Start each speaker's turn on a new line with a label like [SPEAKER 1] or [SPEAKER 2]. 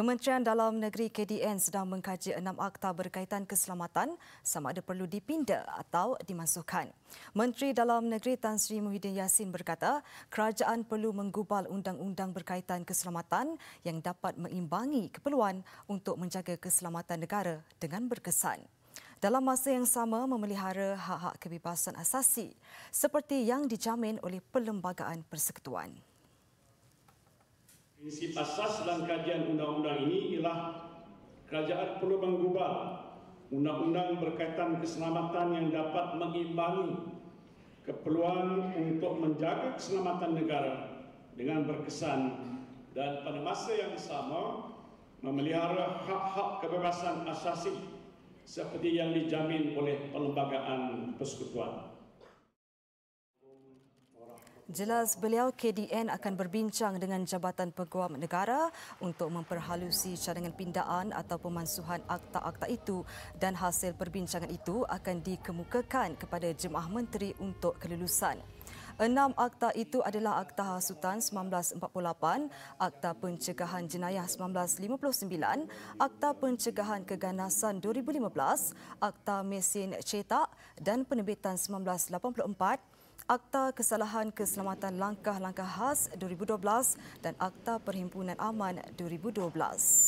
[SPEAKER 1] Kementerian Dalam Negeri KDN sedang mengkaji enam akta berkaitan keselamatan sama ada perlu dipindah atau dimasukkan. Menteri Dalam Negeri Tan Sri Muhyiddin Yassin berkata, kerajaan perlu menggubal undang-undang berkaitan keselamatan yang dapat mengimbangi keperluan untuk menjaga keselamatan negara dengan berkesan. Dalam masa yang sama memelihara hak-hak kebebasan asasi seperti yang dijamin oleh Perlembagaan Persekutuan.
[SPEAKER 2] Prinsip asas dalam kajian undang-undang ini ialah kerajaan perlu mengubah undang-undang berkaitan keselamatan yang dapat mengimbangi keperluan untuk menjaga keselamatan negara dengan berkesan dan pada masa yang sama memelihara hak-hak kebebasan asasi seperti yang dijamin oleh perlembagaan persekutuan.
[SPEAKER 1] Jelas beliau KDN akan berbincang dengan Jabatan Peguam Negara untuk memperhalusi cadangan pindaan atau pemansuhan akta-akta itu dan hasil perbincangan itu akan dikemukakan kepada Jemaah Menteri untuk kelulusan. Enam akta itu adalah Akta Hasutan 1948, Akta Pencegahan Jenayah 1959, Akta Pencegahan Keganasan 2015, Akta Mesin Cetak dan Penerbitan 1984, Akta Kesalahan Keselamatan Langkah-Langkah Khas 2012 dan Akta Perhimpunan Aman 2012.